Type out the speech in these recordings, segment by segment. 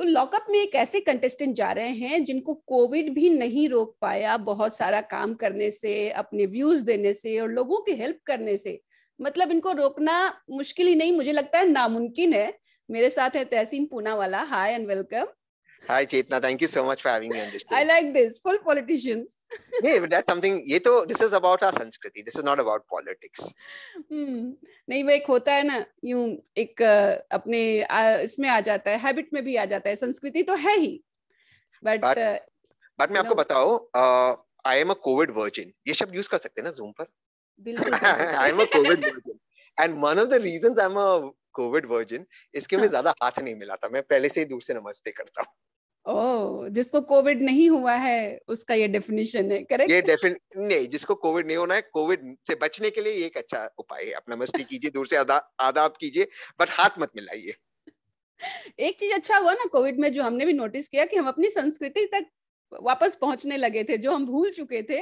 तो लॉकअप में एक ऐसे कंटेस्टेंट जा रहे हैं जिनको कोविड भी नहीं रोक पाया बहुत सारा काम करने से अपने व्यूज देने से और लोगों की हेल्प करने से मतलब इनको रोकना मुश्किल ही नहीं मुझे लगता है नामुमकिन है मेरे साथ है तहसीन पूना वाला hi and welcome Hi Chetna, thank you so much for having me on this. Show. I like this full politicians. yeah, but that's something. ये तो this is about our संस्कृति. This is not about politics. हम्म नहीं वो एक होता है ना यूं एक अपने इसमें आ जाता है हैबिट में भी आ जाता है संस्कृति तो है ही But but, uh, but मैं आपको बताओ I am a COVID virgin. ये शब्द यूज कर सकते हैं ना Zoom पर बिल्कुल I am a COVID virgin. And one of the reasons I'm a uh covid virgin इसके मैं ज्यादा हाथ नहीं मिलाता मैं पहले से ही दूर से नमस्ते करता हूँ ओ जिसको कोविड नहीं हुआ है उसका ये डेफिनेशन है करेक्ट ये डेफिन नहीं जिसको कोविड नहीं होना है कोविड से बचने के लिए एक अच्छा उपाय है अपना मस्ती कीजिए दूर से आदा, आदाब कीजिए बट हाथ मत मिलाइए एक चीज अच्छा हुआ ना कोविड में जो हमने भी नोटिस किया कि हम अपनी संस्कृति तक वापस पहुंचने लगे थे जो हम भूल चुके थे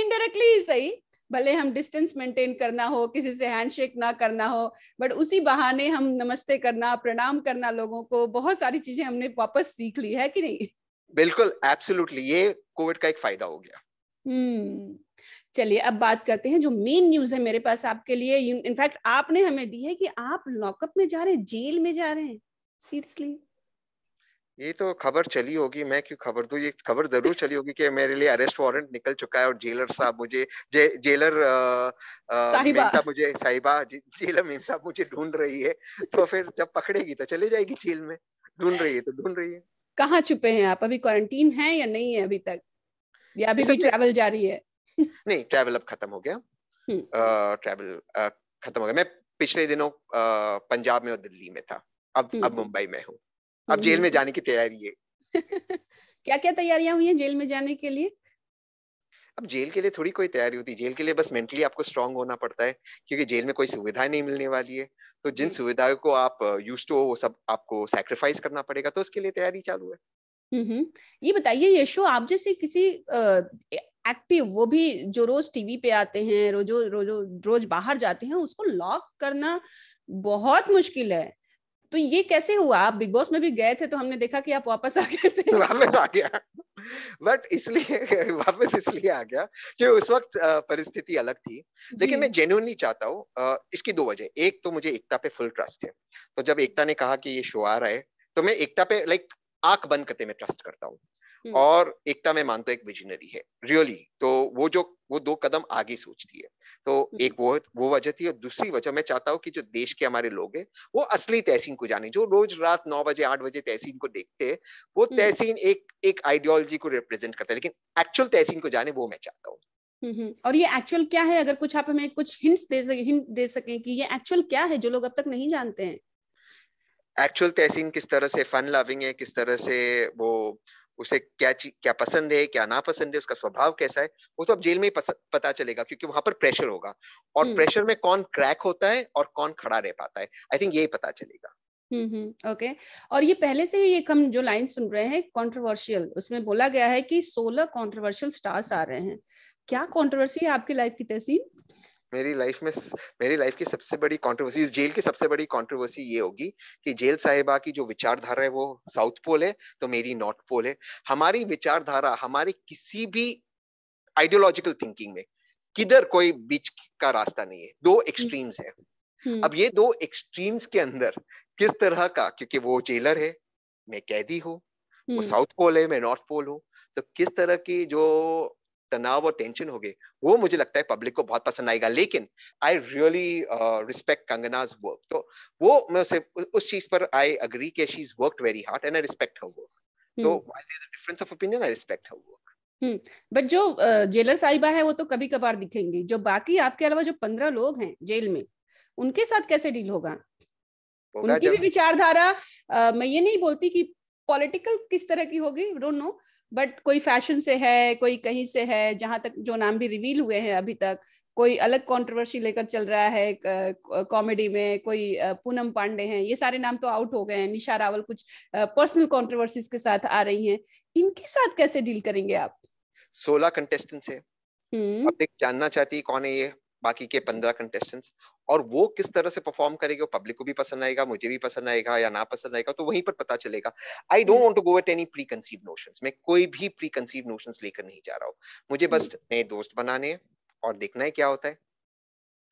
इनडायरेक्टली सही भले हम डिस्टेंस मेंटेन करना हो किसी से हैंडशेक ना करना हो बट उसी बहाने हम नमस्ते करना प्रणाम करना लोगों को बहुत सारी चीजें हमने वापस सीख ली है कि नहीं बिल्कुल एब्सोल्युटली ये कोविड का एक फायदा हो गया हम्म चलिए अब बात करते हैं जो मेन न्यूज है मेरे पास आपके लिए इनफैक्ट आपने हमें दी है कि आप लॉकअप में जा रहे हैं जेल में जा रहे हैं सीरियसली ये तो खबर चली होगी मैं क्यों खबर दू ये खबर जरूर चली होगी कि मेरे लिए अरेस्ट वारंट निकल चुका है और जेलर साहब मुझे जे, जेलर साहिबा मुझे साहिबा जे, जेलर मेम साहब मुझे ढूंढ रही है तो फिर जब पकड़ेगी तो चले जाएगी जेल में ढूंढ रही है तो ढूंढ रही है कहाँ छुपे हैं आप अभी क्वारंटीन है या नहीं है अभी तक या अभी भी ट्रैवल जारी है नहीं ट्रैवल अब खत्म हो गया ट्रैवल हम्म। खत्म हो गया मैं पिछले दिनों पंजाब में और दिल्ली में था अब अब हम्म। मुंबई में हूँ अब जेल में हम्म। जाने की तैयारी है क्या क्या तैयारियां हुई हैं जेल में जाने के लिए अब जेल के लिए थोड़ी कोई तैयारी होती है जेल के लिए बस मेंटली आपको स्ट्रांग होना पड़ता है क्योंकि जेल में कोई सुविधाएं नहीं मिलने वाली है तो जिन हम्म। सुविधाओं को आप यूज टू हो वो सब आपको सैक्रिफाइस करना पड़ेगा तो उसके लिए तैयारी चालू है ये बताइए यशो आप जैसे किसी एक्टिव वो भी जो रोज टीवी पे आते हैं रोजो रोजो रोज बाहर जाते हैं उसको लॉक करना बहुत मुश्किल है तो ये कैसे हुआ आप बिग बॉस में भी गए थे तो हमने देखा कि आप वापस आ गए थे वापस आ गया बट इसलिए वापस इसलिए आ गया कि उस वक्त परिस्थिति अलग थी लेकिन मैं जेन्यूनली चाहता हूँ इसकी दो वजह एक तो मुझे एकता पे फुल ट्रस्ट है तो जब एकता ने कहा कि ये शो आ रहा है तो मैं एकता पे लाइक आंख बंद करते मैं ट्रस्ट करता हूँ हम्म। और एकता में मानता एक विजनरी है रियली तो वो जो वो दो कदम आगे सोचती है तो हम्म। एक वो वो वजह थी और दूसरी वजह मैं चाहता हूँ कि जो देश के हमारे लोग हैं वो असली तहसीन को जाने जो रोज रात नौ बजे आठ बजे तहसीन को देखते हैं वो हम्म। तहसीन एक एक आइडियोलॉजी को रिप्रेजेंट करता है लेकिन एक्चुअल तहसीन को जाने वो मैं चाहता हूँ और ये एक्चुअल क्या है अगर कुछ आप हमें कुछ हिंट्स दे सके हिंट दे सके कि ये एक्चुअल क्या है जो लोग अब तक नहीं जानते हैं एक्चुअल तहसीन किस तरह से फन लविंग है किस तरह से वो उसे क्या क्या पसंद है क्या ना पसंद है उसका स्वभाव कैसा है वो तो अब जेल में ही पता चलेगा क्योंकि वहां पर प्रेशर होगा और प्रेशर हम्म। में कौन क्रैक होता है और कौन खड़ा रह पाता है आई थिंक यही पता चलेगा हम्म ओके हम्म, और ये पहले से ही ये हम जो लाइन सुन रहे हैं कंट्रोवर्शियल उसमें बोला गया है कि सोलह कंट्रोवर्शियल स्टार्स आ रहे हैं क्या कंट्रोवर्सी है आपकी लाइफ की तहसीन मेरी लाइफ में मेरी लाइफ की सबसे बड़ी कंट्रोवर्सी इस जेल की सबसे बड़ी कंट्रोवर्सी ये होगी कि जेल साहिबा की जो विचारधारा है वो साउथ पोल है तो मेरी नॉर्थ पोल है हमारी विचारधारा हमारी किसी भी आइडियोलॉजिकल थिंकिंग में किधर कोई बीच का रास्ता नहीं है दो एक्सट्रीम्स हम्म। है हम्म। अब ये दो एक्सट्रीम्स के अंदर किस तरह का क्योंकि वो जेलर है मैं कैदी हूँ वो साउथ हम्म। पोल है मैं नॉर्थ पोल हूँ तो किस तरह की जो तनाव और टेंशन हो गए वो मुझे लगता है पब्लिक को बहुत पसंद आएगा लेकिन I really respect Kangana's work तो वो मैं उसे उस चीज पर आई अग्री के she is worked very hard and I respect her work तो while there is a difference of opinion I respect her work but जो जेलर uh, साहिबा है वो तो कभी कभार दिखेंगी जो बाकी आपके अलावा जो पंद्रह लोग हैं जेल में उनके साथ कैसे डील होगा उनकी भी विचारधारा uh, मैं ये नहीं बोलती कि पॉलिटिकल किस तरह की होगी डोंट नो बट कोई फैशन से है कोई कहीं से है जहाँ तक जो नाम भी रिवील हुए हैं अभी तक कोई अलग कंट्रोवर्सी लेकर चल रहा है कॉमेडी में कोई पूनम पांडे हैं ये सारे नाम तो आउट हो गए हैं निशा रावल कुछ पर्सनल कंट्रोवर्सीज के साथ आ रही हैं इनके साथ कैसे डील करेंगे आप सोलह कंटेस्टेंट्स है हम्म। जानना चाहती है कौन है ये बाकी के पंद्रह कंटेस्टेंट्स और वो किस तरह से परफॉर्म करेगी वो पब्लिक को भी पसंद आएगा मुझे भी पसंद आएगा या ना पसंद आएगा तो वहीं पर पता चलेगा I don't want to go at any preconceived notion मैं कोई भी प्री कंसीव नोशन लेकर नहीं जा रहा हूँ मुझे हम्म। बस नए दोस्त बनाने हैं और देखना है क्या होता है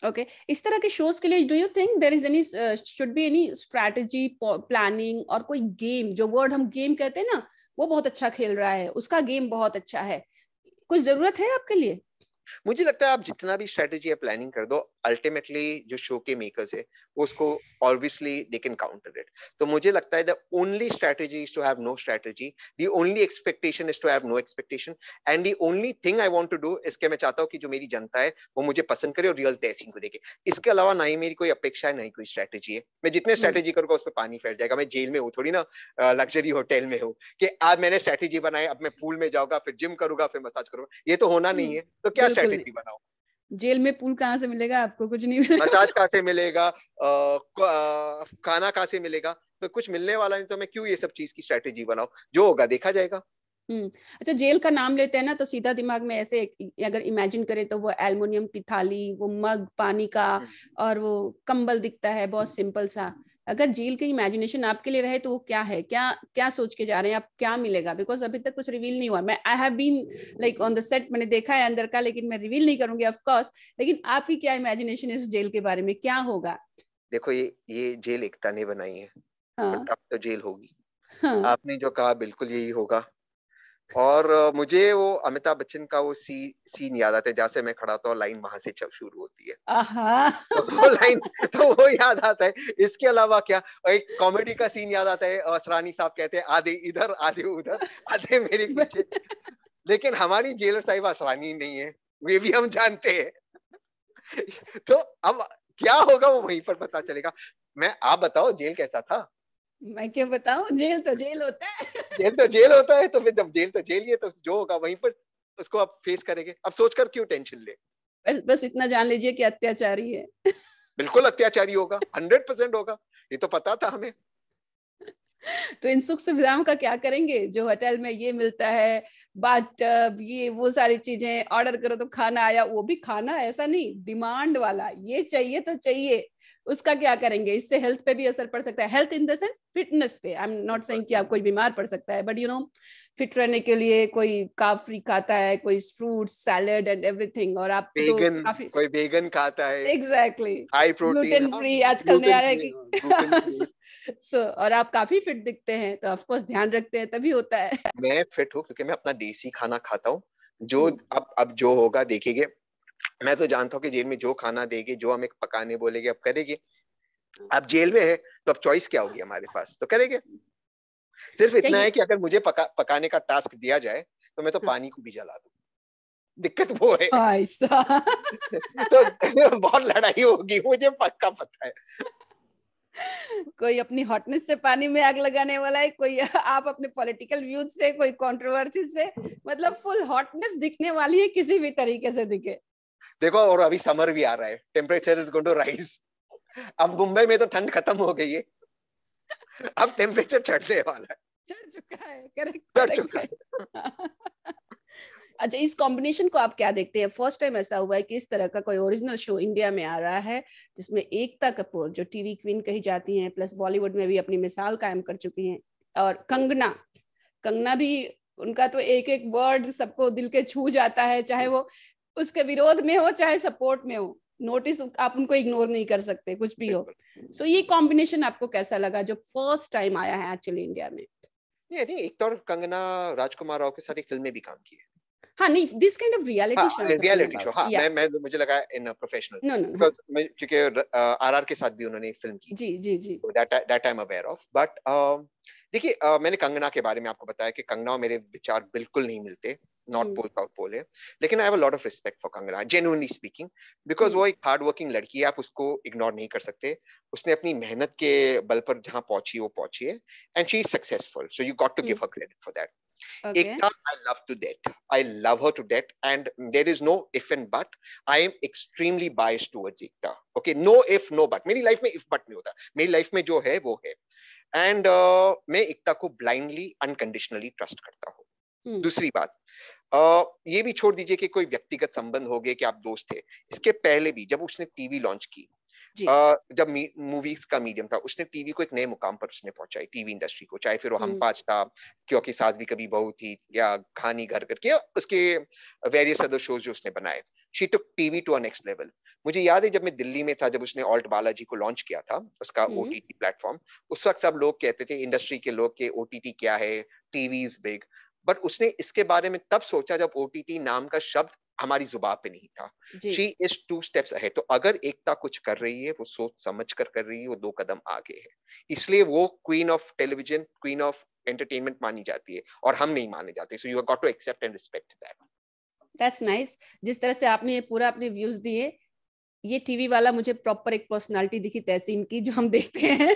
ओके okay. इस तरह के शोज के लिए do you think there is any should be any strategy planning और कोई गेम जो वर्ड हम गेम कहते हैं ना वो बहुत अच्छा खेल रहा है उसका गेम बहुत अच्छा है कुछ जरूरत है आपके लिए मुझे लगता है आप जितना भी स्ट्रेटेजी या प्लानिंग कर दो अल्टीमेटली जो शो के मेकर्स है उसको obviously they can counter it तो मुझे लगता है the only strategy is to have no strategy the only expectation is to have no expectation and the only thing I want to do इसके मैं चाहता हूं कि जो मेरी जनता है वो मुझे पसंद करे और रियल तहसीन को देखे इसके अलावा ना ही मेरी कोई अपेक्षा है ना ही कोई स्ट्रेटेजी है मैं जितने स्ट्रेटेजी हम्म। करूंगा उस पर पानी फैल जाएगा मैं जेल में हूँ थोड़ी ना लग्जरी होटल में हूँ कि आज मैंने स्ट्रेटेजी बनाया अब मैं पूल में जाऊंगा फिर जिम करूंगा फिर मसाज करूंगा ये तो होना नहीं हम्म। है तो क्या स्ट्रेटेजी बनाओ जेल में पुल कहाँ से मिलेगा आपको कुछ नहीं मिलेगा मसाज कहाँ से मिलेगा खाना कहाँ से मिलेगा तो कुछ मिलने वाला नहीं तो मैं क्यों ये सब चीज की स्ट्रेटेजी बनाओ जो होगा देखा जाएगा हम्म, अच्छा जेल का नाम लेते हैं ना तो सीधा दिमाग में ऐसे अगर इमेजिन करें तो वो एल्युमिनियम की थाली वो मग पानी का हम्म। और वो कंबल दिखता है बहुत सिंपल हम्म। सा अगर झील का इमेजिनेशन आपके लिए रहे तो वो क्या है क्या क्या सोच के जा रहे हैं आप क्या मिलेगा बिकॉज अभी तक कुछ रिवील नहीं हुआ मैं I have been like on the set मैंने देखा है अंदर का लेकिन मैं रिवील नहीं करूंगी ऑफकोर्स लेकिन आपकी क्या इमेजिनेशन है उस जेल के बारे में क्या होगा देखो ये ये जेल एकता ने बनाई है हाँ। तो जेल होगी हाँ। आपने जो कहा बिल्कुल यही होगा और मुझे वो अमिताभ बच्चन का वो सी सीन याद आता है जहां से मैं खड़ा होता हूँ लाइन वहां से चल शुरू होती है तो वो लाइन तो वो याद आता है इसके अलावा क्या एक कॉमेडी का सीन याद आता है असरानी साहब कहते हैं आधे इधर आधे उधर आधे मेरे पीछे लेकिन हमारी जेलर साहिब असरानी नहीं है वे भी हम जानते हैं तो अब क्या होगा वो वहीं पर पता चलेगा मैं आप बताओ जेल कैसा था मैं क्यों बताऊं जेल तो जेल होता है जेल तो जेल होता है तो फिर जब जेल तो जेल ही है तो जो होगा वहीं पर उसको आप फेस करेंगे अब सोचकर क्यों टेंशन ले बस इतना जान लीजिए कि अत्याचारी है बिल्कुल अत्याचारी होगा हंड्रेड परसेंट होगा ये तो पता था हमें तो इन सुख सुविधाओं का क्या करेंगे जो होटल में ये मिलता है बात ये वो सारी चीजें ऑर्डर करो तो खाना आया वो भी खाना ऐसा नहीं डिमांड वाला ये चाहिए तो चाहिए उसका क्या करेंगे इससे हेल्थ पे भी असर पड़ सकता है health in the sense fitness पे आई एम नॉट सेइंग कि आप कोई बीमार पड़ सकता है बट यू नो फिट रहने के लिए कोई काफी खाता है कोई फ्रूट सैलड एंड एवरीथिंग और आप बेगन, तो काफी कोई बेगन खाता है exactly high protein gluten free आजकल नया है कि हाँ, so, और आप काफी फिट दिखते हैं तो ऑफ कोर्स ध्यान रखते हैं तभी होता है मैं फिट हूँ क्योंकि मैं अपना देसी खाना खाता हूँ जो हम्म। अब अब जो होगा देखेंगे मैं तो जानता हूँ कि जेल में जो खाना देगी जो हमें पकाने बोलेगे अब करेगी अब जेल में है तो अब चॉइस क्या होगी हमारे पास तो करेंगे सिर्फ इतना है कि अगर मुझे पका, पकाने का टास्क दिया जाए तो मैं तो हम्म। पानी को भी जला दू दिक्कत वो है तो, तो बहुत लड़ाई होगी मुझे पक्का पता है कोई अपनी हॉटनेस से पानी में आग लगाने वाला है कोई आप अपने पॉलिटिकल व्यूज से कोई कंट्रोवर्सी से मतलब फुल हॉटनेस दिखने वाली है किसी भी तरीके से दिखे देखो और अभी समर भी आ रहा है temperature is going to rise अब मुंबई में तो ठंड खत्म हो गई है अब टेम्परेचर चढ़ने वाला है चढ़ चुका है करेक्ट चढ़ चुका है अच्छा इस कॉम्बिनेशन को आप क्या देखते हैं फर्स्ट टाइम ऐसा हुआ है कि इस तरह का कोई ओरिजिनल शो इंडिया में आ रहा है जिसमें एकता कपूर जो टीवी क्वीन कही जाती हैं प्लस बॉलीवुड में भी अपनी मिसाल कायम कर चुकी हैं और कंगना कंगना भी उनका तो एक एक वर्ड सबको दिल के छू जाता है चाहे वो उसके विरोध में हो चाहे सपोर्ट में हो नोटिस आप उनको इग्नोर नहीं कर सकते कुछ भी हो सो so, ये कॉम्बिनेशन आपको कैसा लगा जो फर्स्ट टाइम आया है एक्चुअली इंडिया में नहीं नहीं, एक तो कंगना राजकुमार राव के साथ एक फिल्म में भी काम किया हाँ नहीं this kind of reality show reality show हाँ, तो हाँ मैं मैं मुझे लगा in professional no no because क्योंकि आरआर के साथ भी उन्होंने फिल्म की जी जी जी that that I am aware of but देखिए मैंने कंगना के बारे में आपको बताया कि कंगना और मेरे विचार बिल्कुल नहीं मिलते नॉर्थ पोल साउथ पोल है लेकिन I have a lot of respect for Kangana genuinely speaking because वो एक हार्ड वर्किंग लड़की है आप उसको इग्नोर नहीं कर सकते उसने अपनी मेहनत के बल पर जहां पहुंची वो पहुंची है and she is successful so you got to give her credit for that Okay. Ekta, I love to death. I love her to death, and there is no if and but. I am extremely biased towards Ekta. Okay, no if, no but. मेरी life में if but नहीं होता. मेरी life में जो है वो है. And uh, मैं एकता को blindly, unconditionally trust करता हूँ. Hmm. दूसरी बात ये भी छोड़ दीजिए कि कोई व्यक्तिगत संबंध हो गए कि आप दोस्त थे इसके पहले भी जब उसने टीवी लॉन्च की जब मूवीज का मीडियम था उसने टीवी को एक नए मुकाम पर उसने पहुंचाई टीवी इंडस्ट्री को चाहे फिर वो हम हम्म। पाँच था क्योंकि सास भी कभी बहू थी या खानी घर करके उसके वेरियस अदर शोज जो उसने बनाए she took TV to next level मुझे याद है जब मैं दिल्ली में था जब उसने ऑल्ट बालाजी को लॉन्च किया था उसका ओ प्लेटफॉर्म हम्म। उस वक्त सब लोग कहते थे इंडस्ट्री के लोग के ओ क्या है टीवी इज बिग बट उसने इसके बारे में तब सोचा जब ओ नाम का शब्द हमारी जुबा पे नहीं था she is two steps ahead तो अगर एकता कुछ कर रही है वो सोच समझ कर कर रही है वो दो कदम आगे है इसलिए वो queen of television queen of entertainment मानी जाती है और हम नहीं माने जाते so you got to accept and respect that that's nice जिस तरह से आपने ये पूरा अपने व्यूज दिए ये टीवी वाला मुझे प्रॉपर एक पर्सनालिटी दिखी तहसीन की जो हम देखते हैं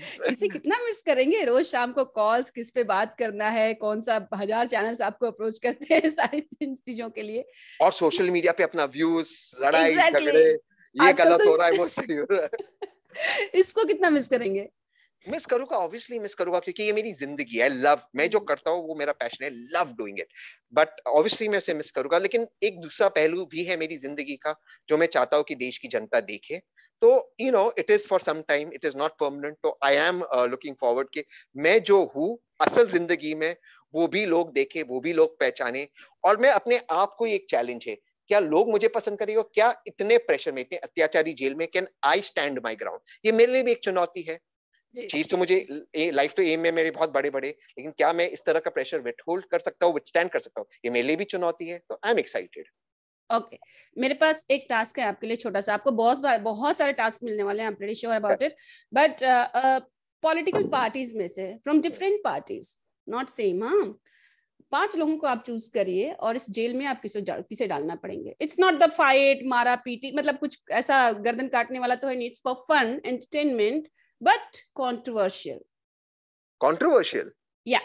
इसे कितना मिस करेंगे रोज शाम को कॉल्स किस पे बात करना है कौन सा हजार चैनल्स आपको अप्रोच करते हैं सारी चीजों के लिए और सोशल मीडिया पे अपना व्यूज लड़ाई exactly. ये तो गलत तो... हो रहा है वो सही हो रहा है इसको कितना मिस करेंगे मिस करूंगा ऑब्वियसली मिस करूंगा क्योंकि ये मेरी जिंदगी है लव मैं जो करता हूँ वो मेरा पैशन है love doing it but obviously मैं उसे मिस करूंगा लेकिन एक दूसरा पहलू भी है मेरी जिंदगी का जो मैं चाहता हूँ कि देश की जनता देखे तो you know it is for some time it is not permanent तो आई एम लुकिंग फॉरवर्ड कि मैं जो हूँ असल जिंदगी में वो भी लोग देखे वो भी लोग पहचाने और मैं अपने आप को एक चैलेंज है क्या लोग मुझे पसंद करेंगे क्या इतने प्रेशर में इतने अत्याचारी जेल में can I stand my ground ये मेरे लिए भी एक चुनौती है चीज तो मुझे लाइफ तो एम में मेरे बहुत बड़े बड़े लेकिन क्या मैं इस तरह का प्रेशर विट होल्ड कर सकता हूँ विथ स्टैंड कर सकता हूँ ये मेरे लिए भी चुनौती है तो I am excited okay okay. मेरे पास एक टास्क है आपके लिए छोटा सा आपको बहुत बहुत सारे टास्क मिलने वाले हैं I sure about it but political parties में से from different parties not same हाँ पांच लोगों को आप चूज करिए और इस जेल में आप किसे किसे डालना पड़ेंगे इट्स नॉट द फाइट मारा पीटी मतलब कुछ ऐसा गर्दन काटने वाला तो है नहीं it's for fun entertainment but controversial controversial या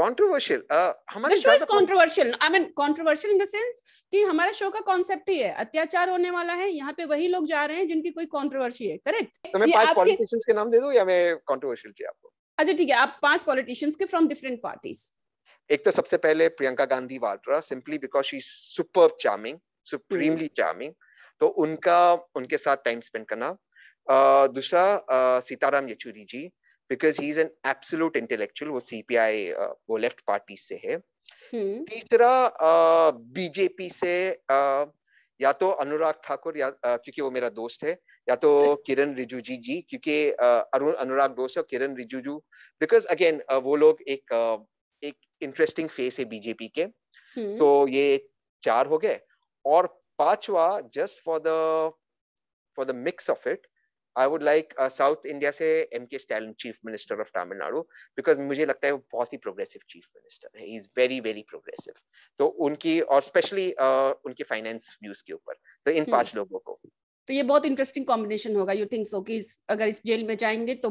कंट्रोवर्शियल uh, हमारे show is controversial I mean controversial in the sense कि हमारा शो का कॉन्सेप्ट ही है अत्याचार होने वाला है यहाँ पे वही लोग जा रहे हैं जिनकी कोई कंट्रोवर्सी है करेक्ट तो मैं पांच पॉलिटिशियंस के नाम दे दूं या मैं कंट्रोवर्शियल चाहिए आपको अच्छा ठीक है आप पांच पॉलिटिशियंस के फ्रॉम डिफरेंट पार्टीज एक तो सबसे पहले Priyanka Gandhi Vadra simply because she superb charming supremely charming तो उनका उनके साथ टाइम स्पेंड करना uh, दूसरा uh, Sitaram Yechury ji because he is an absolute intellectual वो सीपीआई uh, वो लेफ्ट पार्टी से है hmm. तीसरा बीजेपी uh, से uh, या तो अनुराग ठाकुर या क्योंकि वो मेरा दोस्त है या तो किरण रिजिजू जी क्योंकि अरुण अनुराग दोस्त है और किरण रिजिजू बिकॉज अगेन वो लोग एक एक इंटरेस्टिंग फेस है बीजेपी के hmm. तो ये चार हो गए और पांचवा just for the for the mix of it I would like south India से M K Stalin chief minister of Tamil Nadu because मुझे लगता है वो बहुत ही प्रोग्रेसिव चीफ मिनिस्टर है इज वेरी वेरी प्रोग्रेसिव तो उनकी और स्पेशली uh, उनके फाइनेंस व्यूज के ऊपर तो इन हम्म। पांच लोगों को तो ये बहुत इंटरेस्टिंग कॉम्बिनेशन होगा यू थिंक सो कि अगर इस जेल में जाएंगे तो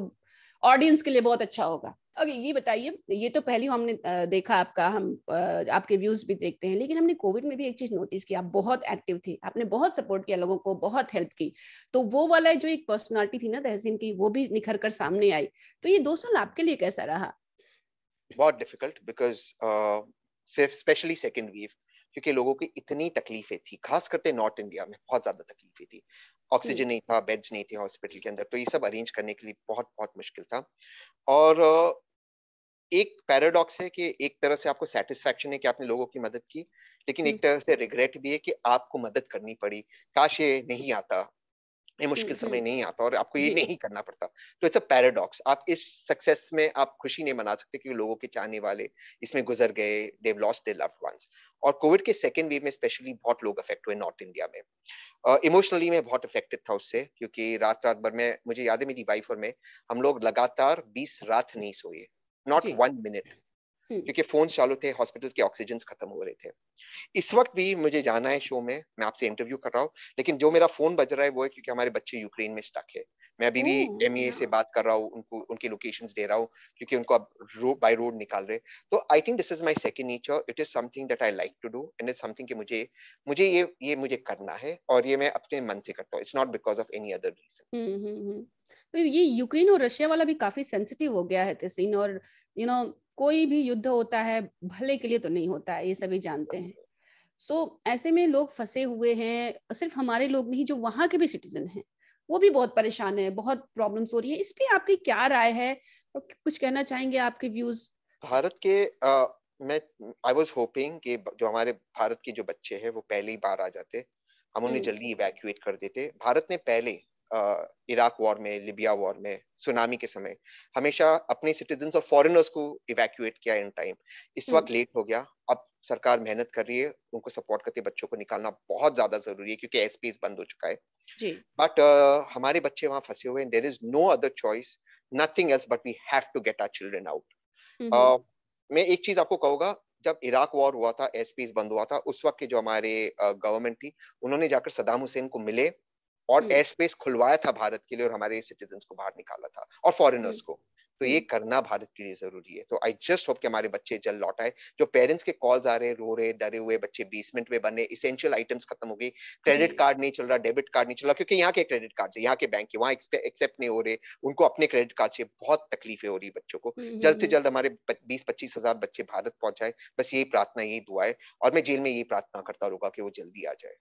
ऑडियंस के लिए बहुत अच्छा होगा ओके ये बताइए ये तो पहले हमने देखा आपका हम आपके व्यूज भी देखते हैं लेकिन हमने कोविड में भी एक चीज नोटिस की आप बहुत एक्टिव थे आपने बहुत सपोर्ट किया लोगों को बहुत हेल्प की तो वो वाला जो एक पर्सनालिटी थी ना तहसीन की वो भी निखर कर सामने आई तो ये दो साल आपके लिए कैसा रहा बहुत डिफिकल्ट बिकॉज सिर्फ स्पेशली सेकेंड वेव क्योंकि लोगों की इतनी तकलीफें थी खास करते नॉर्थ इंडिया में बहुत ज्यादा तकलीफें थी ऑक्सीजन हम्म। नहीं था बेड्स नहीं थे हॉस्पिटल के अंदर तो ये सब अरेंज करने के लिए बहुत बहुत मुश्किल था और एक पैराडॉक्स है कि एक तरह से आपको सेटिस्फेक्शन है कि आपने लोगों की मदद की लेकिन एक हम्म। तरह से रिग्रेट भी है कि आपको मदद करनी पड़ी काश ये नहीं आता ये मुश्किल हम्म, समय हम्म। नहीं आता और आपको ये नहीं करना पड़ता तो इट्स अ पैराडॉक्स आप इस सक्सेस में आप खुशी नहीं मना सकते क्योंकि लोगों के चाहने वाले इसमें गुजर गए देव लॉस्ट देर लव और कोविड के सेकेंड वेव में स्पेशली बहुत लोग अफेक्ट हुए नॉर्थ इंडिया में इमोशनली uh, मैं बहुत अफेक्टेड था उससे क्योंकि रात रात भर में मुझे याद है मेरी वाइफ और मैं हम लोग लगातार बीस रात नहीं सोए नॉट वन मिनट हम्म। क्योंकि फोन चालू थे हॉस्पिटल के ऑक्सीजन खत्म हो रहे थे इस वक्त भी मुझे जाना है शो में मैं आपसे इंटरव्यू कर रहा हूँ लेकिन जो मेरा फोन बज रहा है वो है क्योंकि हमारे बच्चे यूक्रेन में स्टक है मैं अभी भी एम e से बात कर रहा हूँ उनको उनकी लोकेशन दे रहा हूँ क्योंकि उनको अब रो, बाई रोड निकाल रहे तो I think this is my second nature it is something that I like to do and is something मुझे मुझे ये ये मुझे करना है और ये मैं अपने मन से करता हूँ it's not because of any other reason तो ये यूक्रेन और रशिया वाला भी काफी सेंसिटिव हो गया है तहसीन और यू नो कोई भी युद्ध होता है भले के लिए तो नहीं होता है ये सभी जानते हैं सो so, ऐसे में लोग फंसे हुए हैं सिर्फ हमारे लोग नहीं जो वहाँ के भी सिटीजन हैं वो भी बहुत परेशान है बहुत प्रॉब्लम्स हो रही है इस पे आपकी क्या राय है और कुछ कहना चाहेंगे आपके व्यूज भारत के आ, मैं आई वाज होपिंग कि जो हमारे भारत के जो बच्चे हैं वो पहले ही आ जाते हम उन्हें हम्म। जल्दी इवैक्यूएट कर देते भारत ने पहले इराक वॉर में लिबिया वॉर में सुनामी के समय हमेशा अपने सिटीजन और फॉरेनर्स को इवैक्यूएट किया इन टाइम इस हम्म। वक्त लेट हो गया अब सरकार मेहनत कर रही है उनको सपोर्ट करते बच्चों को निकालना बहुत ज्यादा जरूरी है क्योंकि एसपीएस बंद हो चुका है बट uh, हमारे बच्चे वहां फंसे हुए हैं there is no other choice nothing else but we have to get our children out मैं एक चीज आपको कहूंगा जब इराक वॉर हुआ था एसपीएस बंद हुआ था उस वक्त के जो हमारे गवर्नमेंट थी उन्होंने जाकर सदाम हुसैन को मिले और एयर हम्म। स्पेस खुलवाया था भारत के लिए और हमारे सिटीजन को बाहर निकाला था और फॉरिनर्स हम्म। को तो ये हम्म। करना भारत के लिए जरूरी है तो आई जस्ट होप कि हमारे बच्चे जल्द लौट आए जो पेरेंट्स के कॉल्स आ रहे रो रहे डरे हुए बच्चे बेसमेंट में बने इसेंशियल आइटम्स खत्म हो गई क्रेडिट कार्ड नहीं चल रहा डेबिट कार्ड नहीं चल रहा क्योंकि यहाँ के क्रेडिट कार्ड यहाँ के बैंक वहाँ एक्सेप्ट नहीं हो रहे उनको अपने क्रेडिट कार्ड से बहुत तकलीफें हो रही बच्चों को जल्द से जल्द हमारे बीस पच्चीस हजार बच्चे भारत पहुंचाए बस यही प्रार्थना यही दुआ है और मैं जेल में यही प्रार्थना करता रहूंगा कि वो जल्दी आ जाए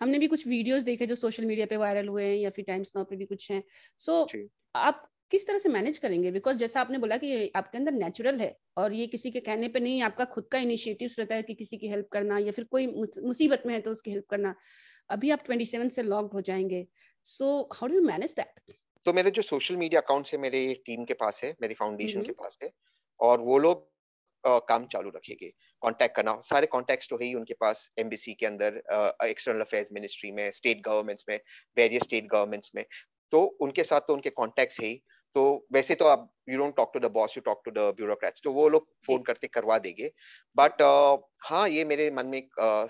हमने भी कुछ वीडियोस देखे जो सोशल मीडिया पे वायरल हुए हैं या फिर टाइम्स नाउ पे भी कुछ हैं सो so, आप किस तरह से मैनेज करेंगे बिकॉज जैसा आपने बोला कि आपके अंदर नेचुरल है और ये किसी के कहने पे नहीं आपका खुद का इनिशिएटिव रहता है कि किसी की हेल्प करना या फिर कोई मुसीबत में है तो उसकी हेल्प करना अभी आप 27 से लॉक्ड हो जाएंगे so how do you manage that तो मेरे जो सोशल मीडिया अकाउंट्स है मेरे टीम के पास है मेरी फाउंडेशन हम्म। के पास है और वो लोग काम चालू रखेंगे कॉन्टैक्ट करना सारे कॉन्टैक्ट तो है ही उनके पास एम्बेसी के अंदर एक्सटर्नल अफेयर्स मिनिस्ट्री में स्टेट गवर्नमेंट्स में वेरियस स्टेट गवर्नमेंट्स में तो उनके साथ तो उनके कॉन्टैक्ट है ही तो वैसे तो आप you don't talk to the boss you talk to the bureaucrats तो वो लोग फोन करते करवा देंगे बट uh, हाँ ये मेरे मन में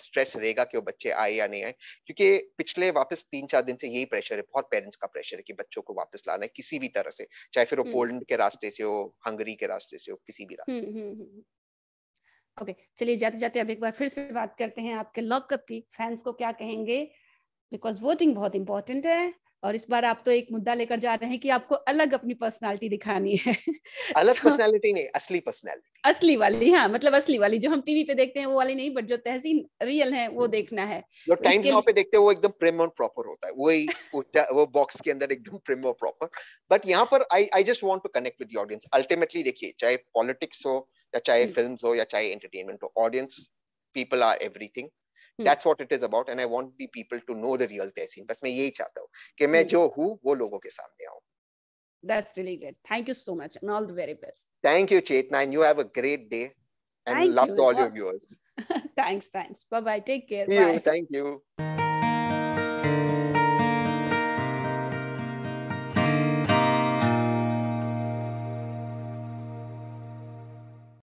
स्ट्रेस uh, रहेगा कि वो बच्चे आए या नहीं आए क्योंकि पिछले वापस तीन चार दिन से यही प्रेशर है बहुत पेरेंट्स का प्रेशर है कि बच्चों को वापस लाना है किसी भी तरह से चाहे फिर वो पोलैंड हम्म। के रास्ते से हो हंगरी के रास्ते से हो किसी भी रास्ते ओके हम्म, हम्म, okay, चलिए जाते जाते अब एक बार फिर से बात करते हैं आपके लॉकअप की फैंस को क्या कहेंगे बिकॉज वोटिंग बहुत इंपॉर्टेंट है और इस बार आप तो एक मुद्दा लेकर जा रहे हैं कि आपको अलग अपनी पर्सनालिटी दिखानी है अलग पर्सनालिटी नहीं असली पर्सनालिटी असली वाली हाँ मतलब असली वाली जो हम टीवी पे देखते हैं वो वाली नहीं बट जो तहसीन रियल है वो हम्म। देखना है जो टाइम्स नाउ पे देखते हैं वो एकदम प्रेम और प्रॉपर होता है वही वो बॉक्स के अंदर एकदम प्रेम और प्रॉपर बट यहाँ पर I I just want to connect with audience ultimately देखिए चाहे पॉलिटिक्स हो या चाहे फिल्म हम्म। हो या चाहे एंटरटेनमेंट हो audience people are everything Hmm. that's what it is about and i want the people to know the real tehseen बस मैं यही चाहता हूँ That's really great. Thank you so much and all the very best. Thank you, Chaitanya, And you have a great day and love to all your viewers. thanks, thanks. Bye bye. Take care. See You. Thank you.